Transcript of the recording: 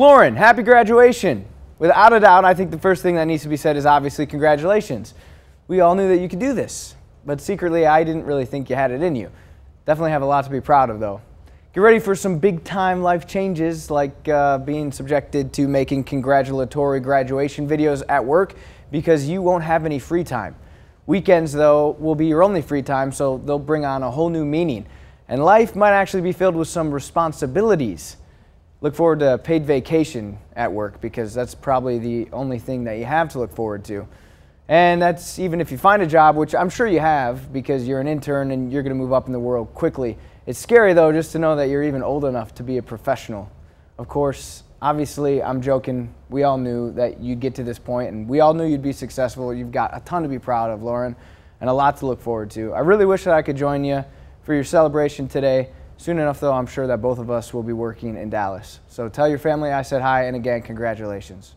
Lauren, happy graduation. Without a doubt, I think the first thing that needs to be said is obviously congratulations. We all knew that you could do this, but secretly, I didn't really think you had it in you. Definitely have a lot to be proud of, though. Get ready for some big time life changes like uh, being subjected to making congratulatory graduation videos at work because you won't have any free time. Weekends, though, will be your only free time, so they'll bring on a whole new meaning. And life might actually be filled with some responsibilities. Look forward to paid vacation at work because that's probably the only thing that you have to look forward to. And that's even if you find a job, which I'm sure you have because you're an intern and you're going to move up in the world quickly. It's scary though just to know that you're even old enough to be a professional. Of course, obviously, I'm joking. We all knew that you'd get to this point and we all knew you'd be successful. You've got a ton to be proud of, Lauren, and a lot to look forward to. I really wish that I could join you for your celebration today. Soon enough, though, I'm sure that both of us will be working in Dallas. So tell your family I said hi, and again, congratulations.